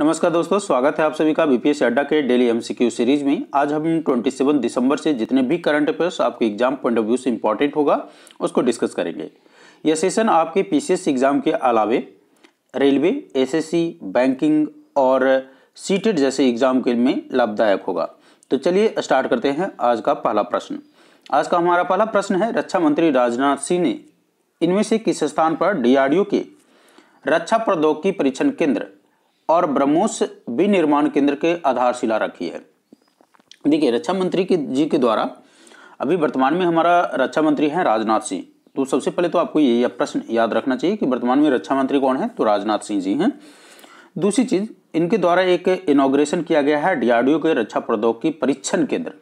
नमस्कार दोस्तों स्वागत है आप सभी का बीपीएस अड्डा के डेली एमसीक्यू सीरीज में आज हम 27 दिसंबर से जितने भी करंट अफेयर्स आपके एग्जाम पॉइंट ऑफ व्यू से इंपॉर्टेंट होगा उसको डिस्कस करेंगे यह सेशन आपके पीसीएस एग्जाम के अलावे रेलवे एसएससी बैंकिंग और सीटेड जैसे एग्जाम के में लाभदायक होगा तो चलिए स्टार्ट करते हैं आज का पहला प्रश्न आज का हमारा पहला प्रश्न है रक्षा मंत्री राजनाथ सिंह ने इनमें से किस स्थान पर डीआरडीओ के रक्षा प्रौद्योगिकी परीक्षण केंद्र और ब्रह्मोस विनिर्माण केंद्र के आधारशिला रखी है देखिए रक्षा मंत्री के जी के द्वारा अभी वर्तमान में हमारा रक्षा मंत्री है राजनाथ सिंह तो सबसे पहले तो आपको ये प्रश्न याद रखना चाहिए कि वर्तमान में रक्षा मंत्री कौन है तो राजनाथ सिंह जी हैं दूसरी चीज़ इनके द्वारा एक इनोग्रेशन किया गया है डीआरडीओ के रक्षा प्रौद्योगिकी परीक्षण केंद्र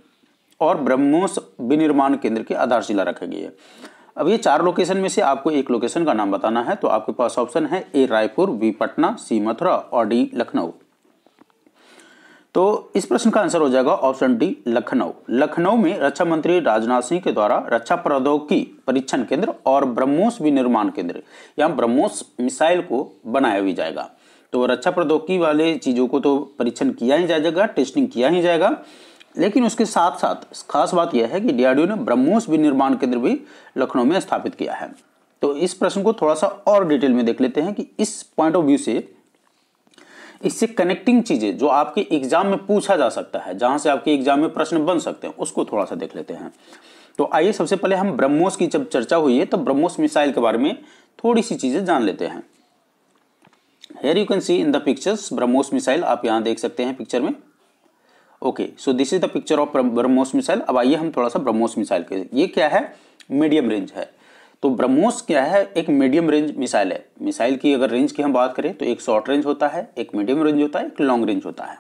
और ब्रह्मोस विनिर्माण केंद्र की आधारशिला रखी गई है अब ये चार लोकेशन में से आपको एक लोकेशन का नाम बताना है तो आपके पास ऑप्शन है A Raipur B Patna C Mathura और डी लखनऊ तो इस प्रश्न का आंसर हो जाएगा ऑप्शन डी लखनऊ लखनऊ में रक्षा मंत्री राजनाथ सिंह के द्वारा रक्षा प्रौद्योगिकी परीक्षण केंद्र और ब्रह्मोस विनिर्माण केंद्र या ब्रह्मोस मिसाइल को बनाया भी जाएगा तो रक्षा प्रौद्योगिकी वाले चीज़ों को तो परीक्षण किया ही जाएगा टेस्टिंग किया ही जाएगा लेकिन उसके साथ साथ खास बात यह है कि डीआरडीओ ने ब्रह्मोस विनिर्माण केंद्र भी लखनऊ में स्थापित किया है तो इस प्रश्न को थोड़ा सा और डिटेल में देख लेते हैं कि इस पॉइंट ऑफ व्यू से इससे कनेक्टिंग चीज़ें जो आपके एग्जाम में पूछा जा सकता है जहां से आपके एग्जाम में प्रश्न बन सकते हैं उसको थोड़ा सा देख लेते हैं तो आइए सबसे पहले हम ब्रह्मोस की जब चर्चा हुई है तो ब्रह्मोस मिसाइल के बारे में थोड़ी सी चीज़ें जान लेते हैं here you can see in the pictures BrahMos missile आप यहाँ देख सकते हैं पिक्चर में okay so this is the picture of BrahMos missile अब आइए हम थोड़ा सा ब्रह्मोस मिसाइल के ये क्या है मीडियम रेंज है तो ब्रह्मोस क्या है एक मीडियम रेंज मिसाइल है मिसाइल की अगर रेंज की हम बात करें तो एक शॉर्ट रेंज होता है एक मीडियम रेंज होता है एक लॉन्ग रेंज होता है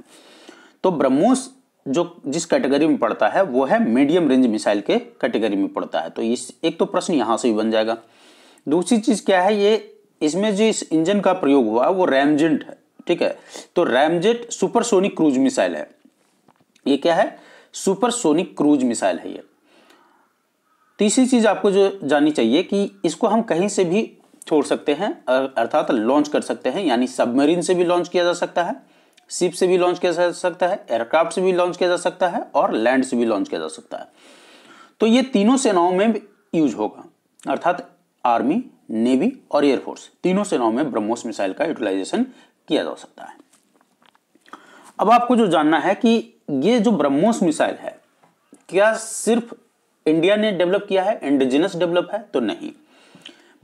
तो ब्रह्मोस जो जिस कैटेगरी में पड़ता है वो है मीडियम रेंज मिसाइल के कैटेगरी में पड़ता है तो इस एक तो प्रश्न यहाँ से भी बन जाएगा दूसरी चीज़ क्या है ये इसमें जो इस इंजन का प्रयोग हुआ वो रैमजेंट है ठीक है तो रैमजेट सुपरसोनिक क्रूज मिसाइल है ये क्या है सुपरसोनिक क्रूज मिसाइल है ये तीसरी चीज़ आपको जो जाननी चाहिए कि इसको हम कहीं से भी छोड़ सकते हैं अर्थात लॉन्च कर सकते हैं यानी सबमरीन से भी लॉन्च किया जा सकता है सिप से भी लॉन्च किया जा सकता है एयरक्राफ्ट से भी लॉन्च किया जा सकता है और लैंड से भी लॉन्च किया जा सकता है तो ये तीनों सेनाओं में यूज होगा अर्थात आर्मी नेवी और एयरफोर्स तीनों सेनाओं में ब्रह्मोस मिसाइल का यूटिलाइजेशन किया जा सकता है अब आपको जो जानना है कि ये जो ब्रह्मोस मिसाइल है क्या सिर्फ इंडिया ने डेवलप किया है इंडिजिनस डेवलप है तो नहीं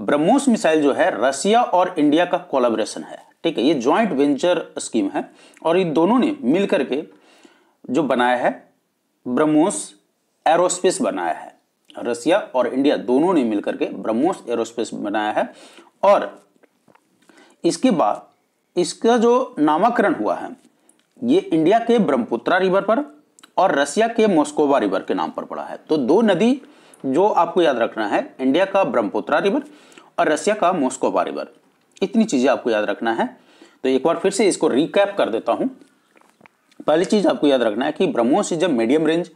ब्रह्मोस मिसाइल जो है रसिया और इंडिया का कोलाबरेशन है ठीक है ये ज्वाइंट वेंचर स्कीम है और ये दोनों ने मिलकर के जो बनाया है ब्रह्मोस एरोस्पेस बनाया है रसिया और इंडिया दोनों ने मिलकर के ब्रह्मोस एरोस्पेस बनाया है और इसके बाद इसका जो नामकरण हुआ है ये इंडिया के ब्रह्मपुत्रा रिवर पर और रसिया के मोस्कोवा रिवर के नाम पर पड़ा है तो दो नदी जो आपको याद रखना है इंडिया का ब्रह्मपुत्रा रिवर और रसिया का मोस्कोवा रिवर इतनी चीज़ें आपको याद रखना है तो एक बार फिर से इसको रिकैप कर देता हूं पहली चीज़ आपको याद रखना है कि BrahMos is a medium range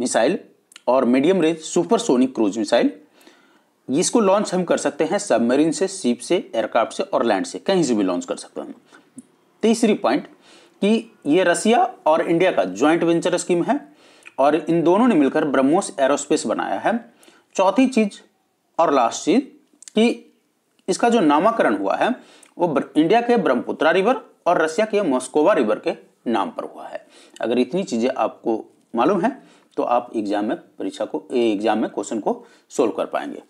missile और medium range supersonic cruise missile इसको लॉन्च हम कर सकते हैं सबमरीन से सीप से एयरक्राफ्ट से और लैंड से कहीं से भी लॉन्च कर सकते हैं तीसरी पॉइंट कि ये रसिया और इंडिया का ज्वाइंट वेंचर स्कीम है और इन दोनों ने मिलकर ब्रह्मोस एरोस्पेस बनाया है चौथी चीज और लास्ट चीज कि इसका जो नामकरण हुआ है वो इंडिया के ब्रह्मपुत्रा रिवर और रसिया के मोस्कोवा रिवर के नाम पर हुआ है अगर इतनी चीज़ें आपको मालूम है तो आप एग्जाम में परीक्षा को एग्जाम में क्वेश्चन को सोल्व कर पाएंगे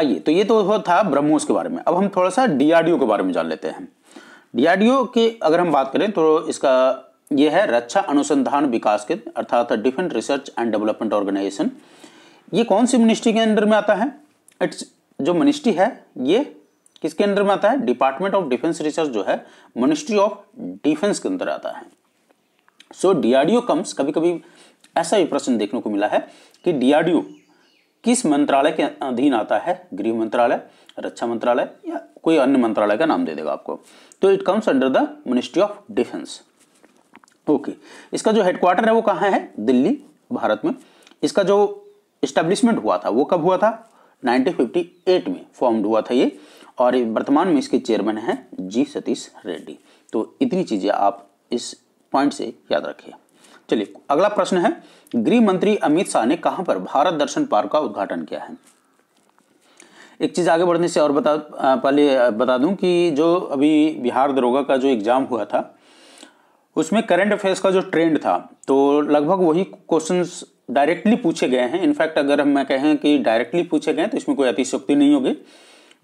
आइए तो ये तो था ब्रह्मोस के बारे में अब हम थोड़ा सा डीआरडीओ के बारे में जान लेते हैं डीआरडीओ की अगर हम बात करें तो इसका यह है रक्षा अनुसंधान विकास केंद्र अर्थात defence research and development organisation ये कौन सी मिनिस्ट्री के अंडर में आता है इट्स जो मिनिस्ट्री है ये किसके अंडर में आता है डिपार्टमेंट ऑफ डिफेंस रिसर्च जो है मिनिस्ट्री ऑफ डिफेंस के अंदर आता है सो डीआरडीओ कम्स कभी कभी ऐसा भी प्रश्न देखने को मिला है कि डीआरडीओ किस मंत्रालय के अधीन आता है गृह मंत्रालय रक्षा मंत्रालय या कोई अन्य मंत्रालय का नाम दे देगा आपको तो it comes under the ministry of defence okay इसका जो हेडक्वार्टर है वो कहाँ है दिल्ली भारत में इसका जो इस्टेब्लिशमेंट हुआ था वो कब हुआ था 1958 में फॉर्म्ड हुआ था ये और वर्तमान में इसके चेयरमैन हैं जी सतीश रेड्डी तो इतनी चीज़ें आप इस पॉइंट से याद रखिए चलिए अगला प्रश्न है गृह मंत्री अमित शाह ने कहां पर भारत दर्शन पार्क का उद्घाटन किया है एक चीज़ आगे बढ़ने से और बता पहले बता दूं कि जो अभी बिहार दरोगा का जो एग्ज़ाम हुआ था उसमें करंट अफेयर्स का जो ट्रेंड था तो लगभग वही क्वेश्चन डायरेक्टली पूछे गए हैं इनफैक्ट अगर हम मैं कहें कि डायरेक्टली पूछे गए तो इसमें कोई अतिशक्ति नहीं होगी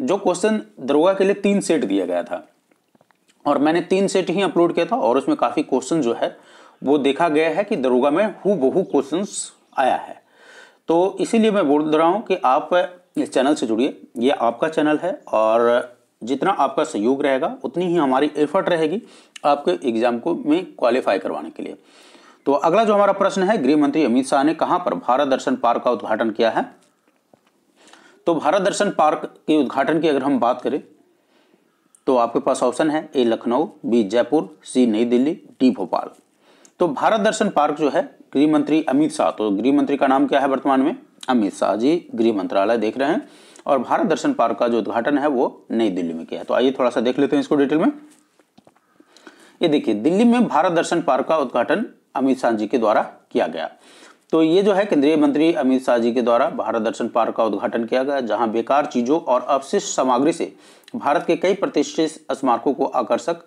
जो क्वेश्चन दरोगा के लिए तीन सेट दिया गया था और मैंने तीन सेट ही अपलोड किया था और उसमें काफ़ी क्वेश्चन जो है वो देखा गया है कि दरोगा में हु बहु क्वेश्चन आया है तो इसीलिए मैं बोल रहा हूँ कि आप इस चैनल से जुड़िए ये आपका चैनल है और जितना आपका सहयोग रहेगा उतनी ही हमारी एफर्ट रहेगी आपके एग्जाम को में क्वालिफाई करवाने के लिए तो अगला जो हमारा प्रश्न है गृह मंत्री अमित शाह ने कहा पर भारत दर्शन पार्क का उद्घाटन किया है तो भारत दर्शन पार्क के उद्घाटन की अगर हम बात करें तो आपके पास ऑप्शन है A Lucknow B Jaipur C New Delhi D Bhopal तो भारत दर्शन पार्क जो है गृह मंत्री अमित शाह तो गृह मंत्री का नाम क्या है वर्तमान में अमित शाह जी गृह मंत्रालय देख रहे हैं और भारत दर्शन पार्क का जो उद्घाटन है वो नई दिल्ली में किया है तो आइए थोड़ा सा देख लेते हैं इसको डिटेल में ये देखिए दिल्ली में भारत दर्शन पार्क का उद्घाटन अमित शाह जी के द्वारा किया गया तो ये जो है केंद्रीय मंत्री अमित शाह जी के द्वारा भारत दर्शन पार्क का उद्घाटन किया गया जहां बेकार चीजों और अवशिष्ट सामग्री से भारत के कई प्रतिष्ठित स्मारकों को आकर्षक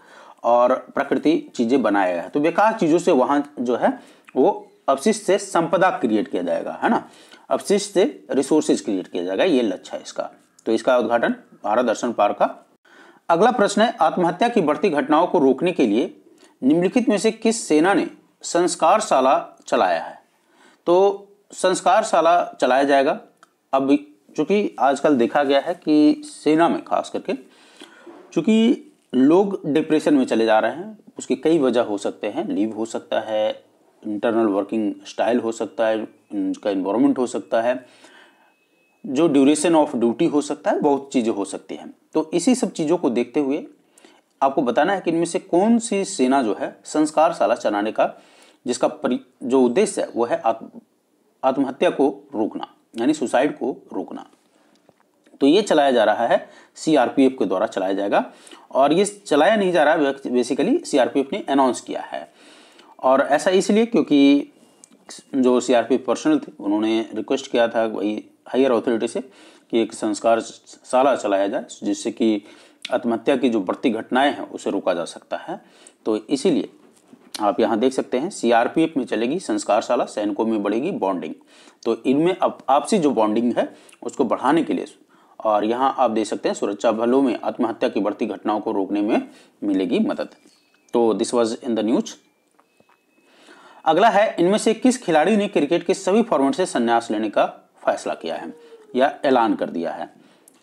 और प्रकृति चीजें बनाया गया है तो बेकार चीजों से वहां जो है वो अवशिष्ट से संपदा क्रिएट किया जाएगा है ना अवशिष्ट से रिसोर्सेज क्रिएट किया जाएगा ये लक्ष्य है इसका तो इसका उद्घाटन भारत दर्शन पार्क का अगला प्रश्न है आत्महत्या की बढ़ती घटनाओं को रोकने के लिए निम्नलिखित में से किस सेना ने संस्कारशाला चलाया है तो संस्कारशाला चलाया जाएगा अब चूंकि आजकल देखा गया है कि सेना में खास करके चूंकि लोग डिप्रेशन में चले जा रहे हैं उसकी कई वजह हो सकते हैं लीव हो सकता है इंटरनल वर्किंग स्टाइल हो सकता है उनका इन्वायरमेंट हो सकता है जो ड्यूरेशन ऑफ ड्यूटी हो सकता है बहुत चीज़ें हो सकती हैं तो इसी सब चीज़ों को देखते हुए आपको बताना है कि इनमें से कौन सी सेना जो है संस्कार शाला चलाने का जिसका परि जो उद्देश्य है वो है आत्म आत्महत्या को रोकना यानी सुसाइड को रोकना तो ये चलाया जा रहा है सीआरपीएफ के द्वारा चलाया जाएगा और ये चलाया नहीं जा रहा है बेसिकली सीआरपीएफ ने अनाउंस किया है और ऐसा इसलिए क्योंकि जो सीआरपी पर्सनल थे उन्होंने रिक्वेस्ट किया था वही हायर अथॉरिटी से कि एक संस्कार शाला चलाया जाए जिससे कि आत्महत्या की जो बढ़ती घटनाएं हैं उसे रोका जा सकता है तो इसीलिए आप यहाँ देख सकते हैं सीआरपीएफ में चलेगी संस्कारशाला सैनिकों में बढ़ेगी बॉन्डिंग तो इनमें अब आपसी जो बॉन्डिंग है उसको बढ़ाने के लिए और यहाँ आप देख सकते हैं सुरक्षा बलों में आत्महत्या की बढ़ती घटनाओं को रोकने में मिलेगी मदद तो this was in the news अगला है इनमें से किस खिलाड़ी ने क्रिकेट के सभी फॉर्मेट से संन्यास लेने का फैसला किया है या ऐलान कर दिया है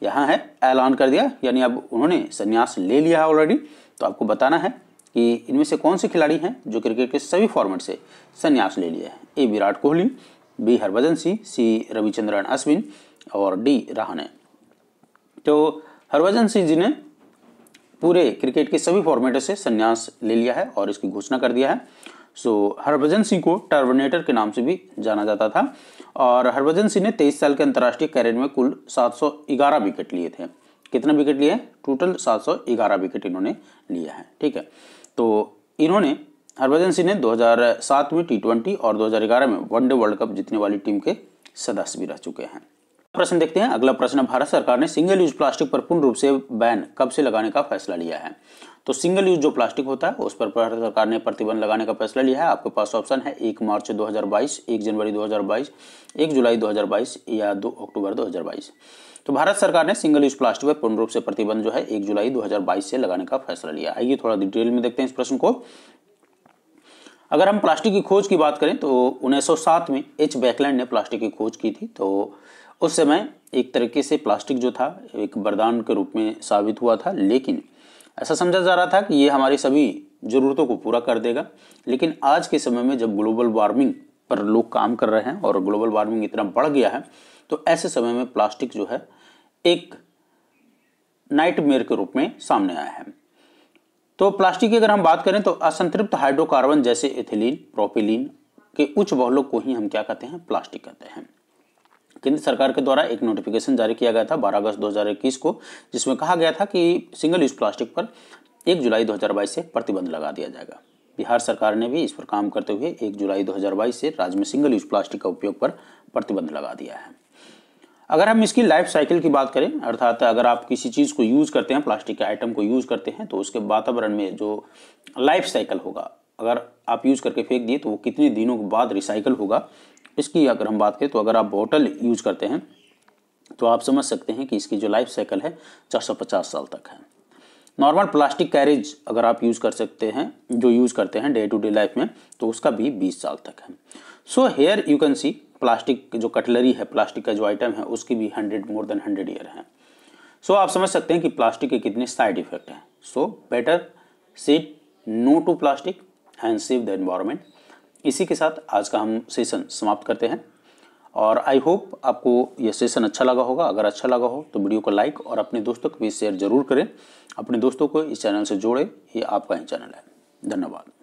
यहाँ है ऐलान कर दिया यानी अब उन्होंने संन्यास ले लिया है ऑलरेडी तो आपको बताना है कि इनमें से कौन से खिलाड़ी हैं जो क्रिकेट के सभी फॉर्मेट से संन्यास ले लिया है A Virat Kohli B Harbhajan Singh C Ravichandran Ashwin और डी रहाणे तो हरभजन सिंह जी ने पूरे क्रिकेट के सभी फॉर्मेटों से संन्यास ले लिया है और इसकी घोषणा कर दिया है सो so, हरभजन सिंह को टर्मिनेटर के नाम से भी जाना जाता था और हरभजन सिंह ने 23 साल के अंतर्राष्ट्रीय करियर में कुल 711 विकेट लिए थे कितना विकेट लिए टोटल 711 विकेट इन्होंने लिया है ठीक है तो इन्होंने हरभजन सिंह ने 2007 में टी और 2011 में वनडे वर्ल्ड कप जीतने वाली टीम के सदस्य भी रह चुके हैं प्रश्न देखते हैं अगला प्रश्न भारत सरकार ने सिंगल यूज प्लास्टिक पर पूर्ण रूप से बैन कब से लगाने का फैसला लिया है तो सिंगल यूज जो प्लास्टिक होता है उस पर भारत सरकार ने प्रतिबंध लगाने का फैसला लिया है आपके पास ऑप्शन है एक मार्च 2022, एक जनवरी 2022, एक जुलाई 2022 या दो अक्टूबर 2022। तो भारत सरकार ने सिंगल यूज प्लास्टिक पर पूर्ण रूप से प्रतिबंध जो है एक जुलाई 2022 से लगाने का फैसला लिया आइए थोड़ा डिटेल में देखते हैं इस प्रश्न को अगर हम प्लास्टिक की खोज की बात करें तो उन्नीस में एच बैकलैंड ने प्लास्टिक की खोज की थी तो उस समय एक तरीके से प्लास्टिक जो था एक वरदान के रूप में साबित हुआ था लेकिन ऐसा समझा जा रहा था कि ये हमारी सभी ज़रूरतों को पूरा कर देगा लेकिन आज के समय में जब ग्लोबल वार्मिंग पर लोग काम कर रहे हैं और ग्लोबल वार्मिंग इतना बढ़ गया है तो ऐसे समय में प्लास्टिक जो है एक नाइट मेयर के रूप में सामने आया है तो प्लास्टिक की अगर हम बात करें तो असंतृप्त हाइड्रोकार्बन जैसे एथिलीन प्रोपिलीन के उच्च बहलों को ही हम क्या कहते हैं प्लास्टिक कहते हैं केंद्र सरकार के द्वारा एक नोटिफिकेशन जारी किया गया था 12 अगस्त 2021 को जिसमें कहा गया था कि सिंगल यूज प्लास्टिक पर 1 जुलाई 2022 से प्रतिबंध लगा दिया जाएगा बिहार सरकार ने भी इस पर काम करते हुए 1 जुलाई 2022 से राज्य में सिंगल यूज प्लास्टिक का उपयोग पर प्रतिबंध लगा दिया है अगर हम इसकी लाइफ साइकिल की बात करें अर्थात अगर आप किसी चीज़ को यूज़ करते हैं प्लास्टिक के आइटम को यूज़ करते हैं तो उसके वातावरण में जो लाइफ साइकिल होगा अगर आप यूज़ करके फेंक दिए तो वो कितने दिनों के बाद रिसाइकल होगा इसकी अगर हम बात करें तो अगर आप बोतल यूज़ करते हैं तो आप समझ सकते हैं कि इसकी जो लाइफ साइकिल है 450 साल तक है नॉर्मल प्लास्टिक कैरेज अगर आप यूज़ कर सकते हैं जो यूज़ करते हैं डे टू डे लाइफ में तो उसका भी 20 साल तक है so here you can see plastic जो कटलरी है प्लास्टिक का जो आइटम है उसकी भी hundred more than hundred year है सो so, आप समझ सकते हैं कि प्लास्टिक के कितने साइड इफेक्ट हैं so better say no to plastic and save the environment इसी के साथ आज का हम सेशन समाप्त करते हैं और आई होप आपको यह सेशन अच्छा लगा होगा अगर अच्छा लगा हो तो वीडियो को लाइक और अपने दोस्तों को भी शेयर जरूर करें अपने दोस्तों को इस चैनल से जोड़ें ये आपका ही चैनल है धन्यवाद